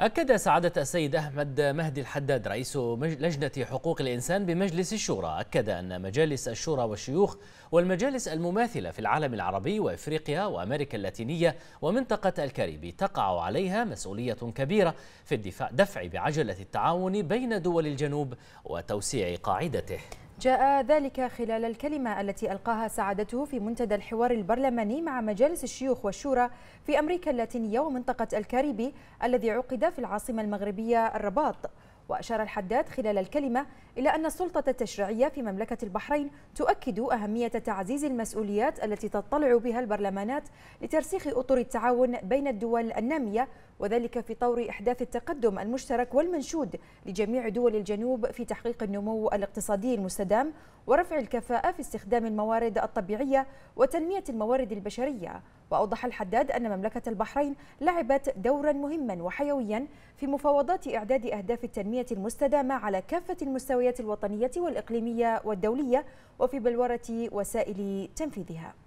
أكد سعادة السيد أحمد مهدي الحداد رئيس لجنة حقوق الإنسان بمجلس الشورى أكد أن مجالس الشورى والشيوخ والمجالس المماثلة في العالم العربي وإفريقيا وأمريكا اللاتينية ومنطقة الكاريبي تقع عليها مسؤولية كبيرة في الدفع دفع بعجلة التعاون بين دول الجنوب وتوسيع قاعدته جاء ذلك خلال الكلمة التي ألقاها سعادته في منتدى الحوار البرلماني مع مجالس الشيوخ والشورى في أمريكا اللاتينية ومنطقة الكاريبي الذي عقد في العاصمة المغربية الرباط وأشار الحداد خلال الكلمة إلى أن السلطة التشريعية في مملكة البحرين تؤكد أهمية تعزيز المسؤوليات التي تطلع بها البرلمانات لترسيخ أطر التعاون بين الدول النامية وذلك في طور إحداث التقدم المشترك والمنشود لجميع دول الجنوب في تحقيق النمو الاقتصادي المستدام ورفع الكفاءة في استخدام الموارد الطبيعية وتنمية الموارد البشرية وأوضح الحداد أن مملكة البحرين لعبت دورا مهما وحيويا في مفاوضات إعداد أهداف التنمية المستدامة على كافة المستويات الوطنية والإقليمية والدولية وفي بلورة وسائل تنفيذها